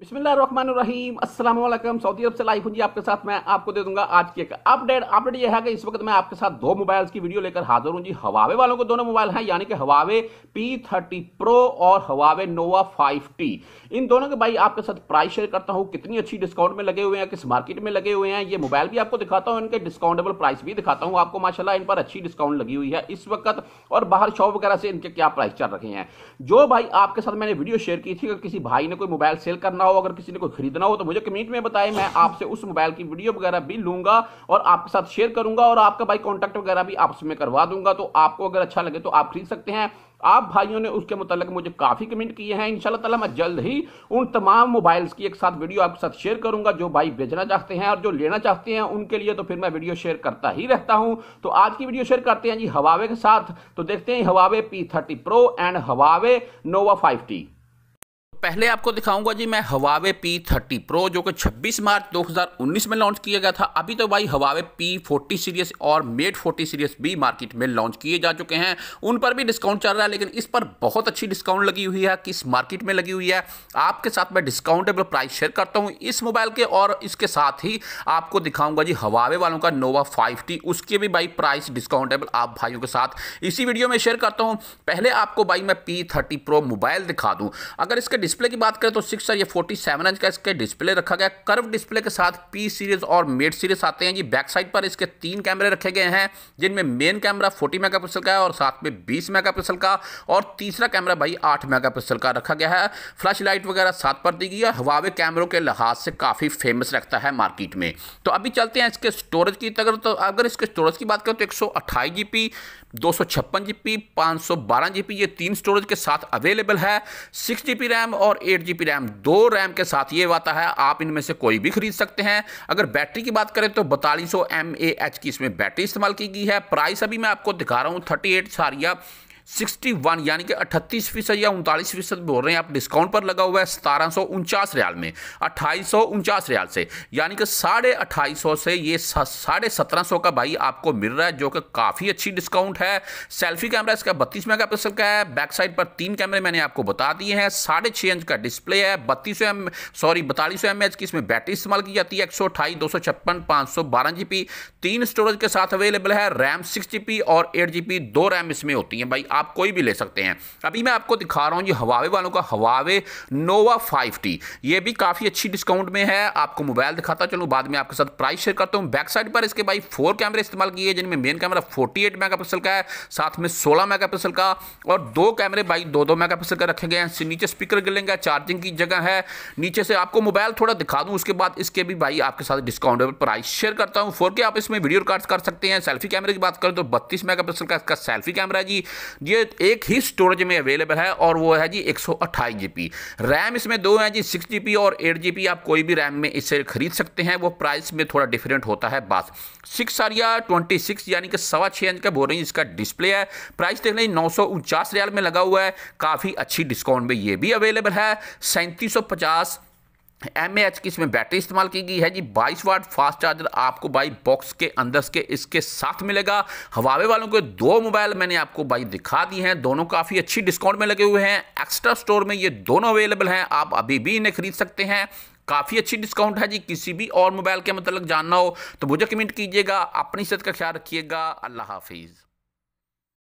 बिस्मिल्लाम Aslam Saudi अरब से live हूँ जी आपके साथ मैं आपको दे दूंगा आज की एक अपडेट अपडेट यह है कि इस वक्त मैं आपके साथ दो मोबाइल्स की वीडियो लेकर हाजिर हूँ जी हवावे वालों को दोनों मोबाइल हैं यानी कि हवावे P30 Pro और हवावे नोवा 5T इन दोनों के भाई आपके साथ प्राइस शेयर करता हूँ कितनी अच्छी डिस्काउंट में लगे हुए हैं किस मार्केट में लगे हुए हैं ये मोबाइल भी आपको दिखाता हूँ इनके डिस्काउंटेबल प्राइस भी दिखाता हूँ आपको माशाला इन पर अच्छी डिस्काउंट लगी हुई है इस वक्त और बाहर शॉप वगैरह से इनके क्या प्राइस चल रहे हैं जो भाई आपके साथ मैंने वीडियो शेयर की थी अगर किसी भाई ने कोई मोबाइल सेल करना हो अगर किसी ने कोई खरीदना हो तो मुझे कमेंट में बताएं मैं आपसे उस मोबाइल की वीडियो वगैरह भी लूंगा और आपके साथ शेयर करूंगा और आपका भाई कॉन्टैक्ट वगैरह भी आपस में करवा दूंगा तो आपको अगर अच्छा लगे तो आप खरीद सकते हैं आप भाइयों ने उसके मुतालिक मुझे काफ़ी कमेंट किए हैं इंशाल्लाह ताला मैं जल्द ही उन तमाम मोबाइल्स की एक साथ वीडियो आपके साथ शेयर करूंगा जो भाई बेचना चाहते हैं और जो लेना चाहते हैं उनके लिए तो फिर मैं वीडियो शेयर करता ही रहता हूं तो आज की वीडियो शेयर करते हैं जी हवावे के साथ तो देखते हैं Huawei P thirty Pro and Huawei Nova five T पहले आपको दिखाऊंगा जी मैं हवावे पी थर्टी प्रो जो कि 26 मार्च 2019 में लॉन्च किया गया था अभी तो भाई हवावे पी फोर्टी सीरीज और मेड फोर्टी सीरीज भी मार्केट में लॉन्च किए जा चुके हैं उन पर भी डिस्काउंट चल रहा है लेकिन इस पर बहुत अच्छी डिस्काउंट लगी हुई है किस मार्केट में लगी हुई है आपके साथ मैं डिस्काउंटेबल प्राइस शेयर करता हूँ इस मोबाइल के और इसके साथ ही आपको दिखाऊंगा जी हवावे वालों का नोवा फाइव उसके भी भाई प्राइस डिस्काउंटेबल आप भाइयों के साथ इसी वीडियो में शेयर करता हूँ पहले आपको भाई मैं पी थर्टी प्रो मोबाइल दिखा दूँ अगर इसके डिस्प्ले की बात करें तो सिक्स ये फोर्टी सेवन इंच का इसके डिस्प्ले रखा गया कर्व डिस्प्ले के साथ पी सीरीज और मेड सीरीज आते हैं जी बैक साइड पर इसके तीन कैमरे रखे गए हैं जिनमें मेन कैमरा फोर्टी मेगा का है और साथ में बीस मेगा का और तीसरा कैमरा भाई आठ मेगा का रखा गया है फ्लैश लाइट वगैरह साथ पर दी गई है हवावे कैमरों के लिहाज से काफ़ी फेमस रखता है मार्केट में तो अभी चलते हैं इसके स्टोरेज की अगर तो अगर इसके स्टोरेज की बात करें तो एक सौ अट्ठाईस जी पी दो सौ छप्पन जी पी पाँच सौ बारह जी पी ये तीन स्टोरेज के साथ अवेलेबल है सिक्स जी पी रैम और एट जी रैम दो रैम के साथ ये आता है आप इनमें से कोई भी खरीद सकते हैं अगर बैटरी की बात करें तो बतालीस सौ की इसमें बैटरी इस्तेमाल की गई है प्राइस अभी मैं आपको दिखा रहा हूँ थर्टी एट सारिया 61 यानी कि अट्ठतीस फीसद या उनतालीस फीसद बोल रहे हैं आप डिस्काउंट पर लगा हुआ है सतारह सौ उनचास रियाल में अट्ठाईस सौ उनचास रियाल से यानी कि साढ़े अट्ठाईस सौ से ये साढ़े सत्रह सौ का भाई आपको मिल रहा है जो कि काफ़ी अच्छी डिस्काउंट है सेल्फी कैमरा इसका बत्तीस मेगा पिक्सल का है बैक साइड पर तीन कैमरे मैंने आपको बता दिए हैं साढ़े छः इंच का डिस्प्ले है बत्तीस एम सॉरी बतालीस एम एच की इसमें बैटरी इस्तेमाल की जाती है एक सौ अट्ठाईस दो सौ छप्पन पाँच सौ बारह जी पी तीन स्टोरेज के साथ अवेलेबल है रैम सिक्स जी पी और एट जी पी दो रैम इसमें होती है भाई आप कोई भी ले सकते हैं अभी मैं आपको दिखा रहा हूँ ये हवावे वालों का हवावे नोवा फाइव ये भी काफ़ी अच्छी डिस्काउंट में है आपको मोबाइल दिखाता चलूँ बाद में आपके साथ प्राइस शेयर करता हूँ बैक साइड पर इसके भाई फोर कैमरे इस्तेमाल किए जिनमें मेन कैमरा फोर्टी एट का है साथ में सोलह मेगा का और दो कैमरे भाई दो दो मेगा का रखे गए हैं नीचे स्पीकर गिरेंगे चार्जिंग की जगह है नीचे से आपको मोबाइल थोड़ा दिखा दूँ उसके बाद इसके भी भाई आपके साथ डिस्काउंटेबल प्राइस शेयर करता हूँ फोर आप इसमें वीडियो रिकॉर्ड कर सकते हैं सेल्फी कैमरे की बात करें तो 32 मेगापिक्सल का इसका सेल्फी कैमरा जी ये एक ही स्टोरेज में अवेलेबल है और वो है जी एक सौ रैम इसमें दो है जी सिक्स और एट आप कोई भी रैम में इसे खरीद सकते हैं वो प्राइस में थोड़ा डिफरेंट होता है बात सिक्स आर या ट्वेंटी सिक्स यानी कि सवा छः इंच का बोल रही इसका डिस्प्ले है प्राइस देख लें नौ सौ उनचास रियाल में लगा हुआ है काफ़ी अच्छी डिस्काउंट में ये भी अवेलेबल है सैंतीस पचास एम ए एच की इसमें बैटरी इस्तेमाल की गई है जी 22 वाट फास्ट चार्जर आपको भाई बॉक्स के अंदर के इसके साथ मिलेगा हवावे वालों के दो मोबाइल मैंने आपको भाई दिखा दी हैं दोनों काफ़ी अच्छी डिस्काउंट में लगे हुए हैं एक्स्ट्रा स्टोर में ये दोनों अवेलेबल हैं आप अभी भी इन्हें खरीद सकते हैं काफ़ी अच्छी डिस्काउंट है जी किसी भी और मोबाइल के मतलब जानना हो तो मुझे कमेंट कीजिएगा अपनी सेहत का ख्याल रखिएगा अल्लाह हाफिज़